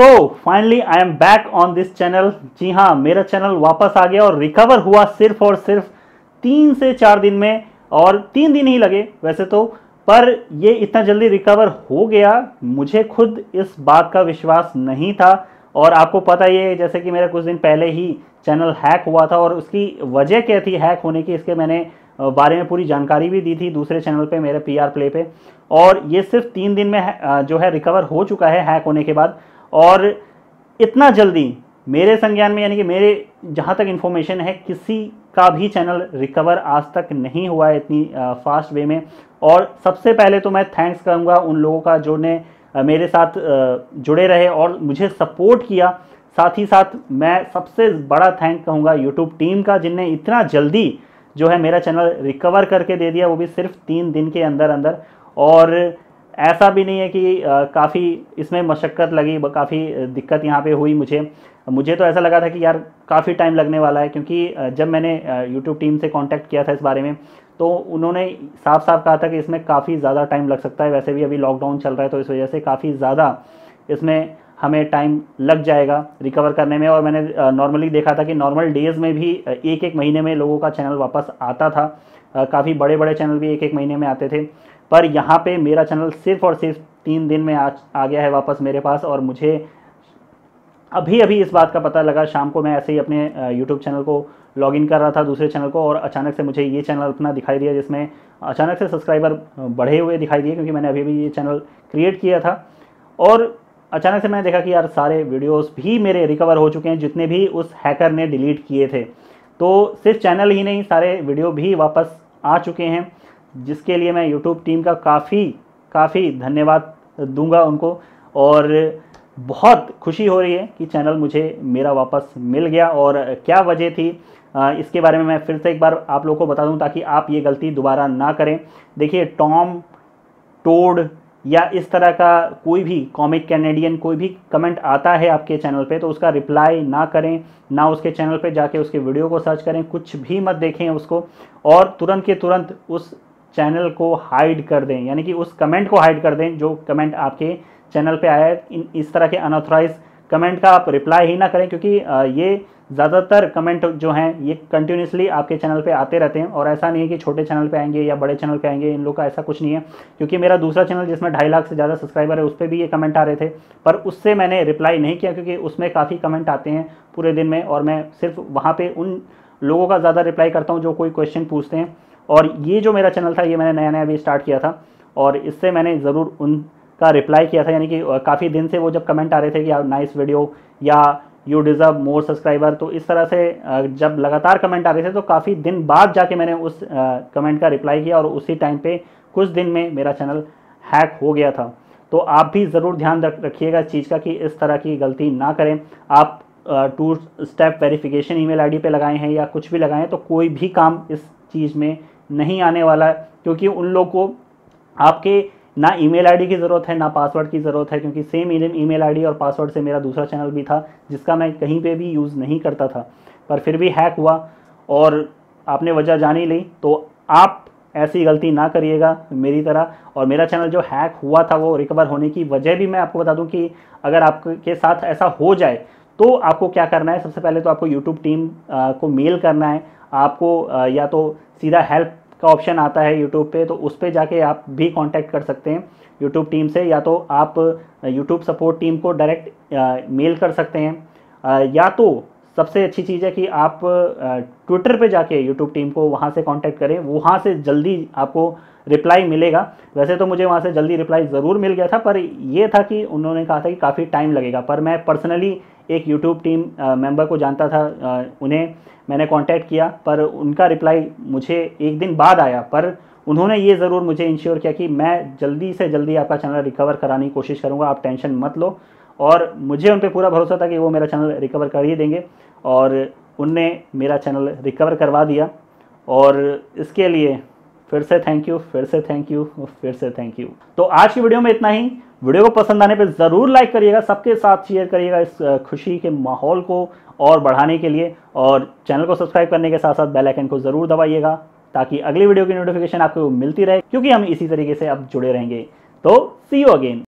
so finally I am back on this channel जी हाँ मेरा चैनल वापस आ गया और रिकवर हुआ सिर्फ और सिर्फ तीन से चार दिन में और तीन दिन ही लगे वैसे तो पर ये इतना जल्दी रिकवर हो गया मुझे खुद इस बात का विश्वास नहीं था और आपको पता ही है जैसे कि मेरा कुछ दिन पहले ही चैनल हैक हुआ था और उसकी वजह क्या थी हैक होने की इसके मैंने बारे में पूरी जानकारी भी दी थी दूसरे चैनल पे मेरे पीआर प्ले पे और ये सिर्फ तीन दिन में जो है रिकवर हो चुका है हैक होने के बाद और इतना जल्दी मेरे संज्ञान में यानी कि मेरे जहाँ तक इन्फॉर्मेशन है किसी का भी चैनल रिकवर आज तक नहीं हुआ है इतनी फास्ट वे में और सबसे पहले तो मैं थैंक्स करूँगा उन लोगों का जो ने मेरे साथ जुड़े रहे और मुझे सपोर्ट किया साथ ही साथ मैं सबसे बड़ा थैंक कहूँगा यूट्यूब टीम का जिनने इतना जल्दी जो है मेरा चैनल रिकवर करके दे दिया वो भी सिर्फ तीन दिन के अंदर अंदर और ऐसा भी नहीं है कि काफ़ी इसमें मशक्क़त लगी काफ़ी दिक्कत यहाँ पे हुई मुझे मुझे तो ऐसा लगा था कि यार काफ़ी टाइम लगने वाला है क्योंकि जब मैंने यूट्यूब टीम से कांटेक्ट किया था इस बारे में तो उन्होंने साफ साफ कहा था कि इसमें काफ़ी ज़्यादा टाइम लग सकता है वैसे भी अभी लॉकडाउन चल रहा है तो इस वजह से काफ़ी ज़्यादा इसमें हमें टाइम लग जाएगा रिकवर करने में और मैंने नॉर्मली देखा था कि नॉर्मल डेज़ में भी एक एक महीने में लोगों का चैनल वापस आता था काफ़ी बड़े बड़े चैनल भी एक एक महीने में आते थे पर यहाँ पे मेरा चैनल सिर्फ और सिर्फ तीन दिन में आज आ गया है वापस मेरे पास और मुझे अभी अभी इस बात का पता लगा शाम को मैं ऐसे ही अपने यूट्यूब चैनल को लॉगिन कर रहा था दूसरे चैनल को और अचानक से मुझे ये चैनल अपना दिखाई दिया जिसमें अचानक से सब्सक्राइबर बढ़े हुए दिखाई दिए क्योंकि मैंने अभी भी ये चैनल क्रिएट किया था और अचानक से मैंने देखा कि यार सारे वीडियोस भी मेरे रिकवर हो चुके हैं जितने भी उस हैकर ने डिलीट किए थे तो सिर्फ चैनल ही नहीं सारे वीडियो भी वापस आ चुके हैं जिसके लिए मैं यूट्यूब टीम का काफ़ी काफ़ी धन्यवाद दूंगा उनको और बहुत खुशी हो रही है कि चैनल मुझे मेरा वापस मिल गया और क्या वजह थी इसके बारे में मैं फिर से एक बार आप लोगों को बता दूं ताकि आप ये गलती दोबारा ना करें देखिए टॉम टोड या इस तरह का कोई भी कॉमिक कैनेडियन कोई भी कमेंट आता है आपके चैनल पे तो उसका रिप्लाई ना करें ना उसके चैनल पे जाके उसके वीडियो को सर्च करें कुछ भी मत देखें उसको और तुरंत के तुरंत उस चैनल को हाइड कर दें यानी कि उस कमेंट को हाइड कर दें जो कमेंट आपके चैनल पे आया है इस तरह के अनऑथोराइज़ कमेंट का आप रिप्लाई ही ना करें क्योंकि ये ज़्यादातर कमेंट जो हैं ये कंटिन्यूसली आपके चैनल पे आते रहते हैं और ऐसा नहीं है कि छोटे चैनल पे आएंगे या बड़े चैनल पे आएंगे इन लोग का ऐसा कुछ नहीं है क्योंकि मेरा दूसरा चैनल जिसमें ढाई लाख से ज़्यादा सब्सक्राइबर है उस पर भी ये कमेंट आ रहे थे पर उससे मैंने रिप्लाई नहीं किया क्योंकि उसमें काफ़ी कमेंट आते हैं पूरे दिन में और मैं सिर्फ वहाँ पर उन लोगों का ज़्यादा रिप्लाई करता हूँ जो कोई क्वेश्चन पूछते हैं और ये जो मेरा चैनल था ये मैंने नया नया अभी स्टार्ट किया था और इससे मैंने ज़रूर उन का रिप्लाई किया था यानी कि काफ़ी दिन से वो जब कमेंट आ रहे थे कि आप नाइस वीडियो या यू डिज़र्व मोर सब्सक्राइबर तो इस तरह से जब लगातार कमेंट आ रहे थे तो काफ़ी दिन बाद जाके मैंने उस कमेंट का रिप्लाई किया और उसी टाइम पे कुछ दिन में मेरा चैनल हैक हो गया था तो आप भी ज़रूर ध्यान रखिएगा इस चीज़ का कि इस तरह की गलती ना करें आप two step verification email ID पे लगाए हैं या कुछ भी लगाएं तो कोई भी काम इस चीज़ में नहीं आने वाला है क्योंकि उन लोग को आपके ना ईमेल आईडी की ज़रूरत है ना पासवर्ड की ज़रूरत है क्योंकि सेम ईमेल आईडी और पासवर्ड से मेरा दूसरा चैनल भी था जिसका मैं कहीं पे भी यूज़ नहीं करता था पर फिर भी हैक हुआ और आपने वजह जान ही ली तो आप ऐसी गलती ना करिएगा मेरी तरह और मेरा चैनल जो हैक हुआ था वो रिकवर होने की वजह भी मैं आपको बता दूं कि अगर आपके साथ ऐसा हो जाए तो आपको क्या करना है सबसे पहले तो आपको यूट्यूब टीम को मेल करना है आपको या तो सीधा हेल्प का ऑप्शन आता है यूट्यूब पे तो उस पर जाके आप भी कांटेक्ट कर सकते हैं यूट्यूब टीम से या तो आप यूट्यूब सपोर्ट टीम को डायरेक्ट मेल कर सकते हैं या तो सबसे अच्छी चीज़ है कि आप ट्विटर पे जाके यूट्यूब टीम को वहाँ से कांटेक्ट करें वहाँ से जल्दी आपको रिप्लाई मिलेगा वैसे तो मुझे वहाँ से जल्दी रिप्लाई ज़रूर मिल गया था पर यह था कि उन्होंने कहा था कि काफ़ी टाइम लगेगा पर मैं पर्सनली एक यूट्यूब टीम मेंबर को जानता था उन्हें मैंने कॉन्टैक्ट किया पर उनका रिप्लाई मुझे एक दिन बाद आया पर उन्होंने ये ज़रूर मुझे इंश्योर किया कि मैं जल्दी से जल्दी आपका चैनल रिकवर कराने की कोशिश करूँगा आप टेंशन मत लो और मुझे उन पर पूरा भरोसा था कि वो मेरा चैनल रिकवर कर ही देंगे और उनने मेरा चैनल रिकवर करवा दिया और इसके लिए फिर से थैंक यू फिर से थैंक यू फिर से थैंक यू तो आज की वीडियो में इतना ही वीडियो को पसंद आने पर ज़रूर लाइक करिएगा सबके साथ शेयर करिएगा इस खुशी के माहौल को और बढ़ाने के लिए और चैनल को सब्सक्राइब करने के साथ साथ बेल आइकन को ज़रूर दबाइएगा ताकि अगली वीडियो की नोटिफिकेशन आपको मिलती रहे क्योंकि हम इसी तरीके से अब जुड़े रहेंगे तो सी यू अगेन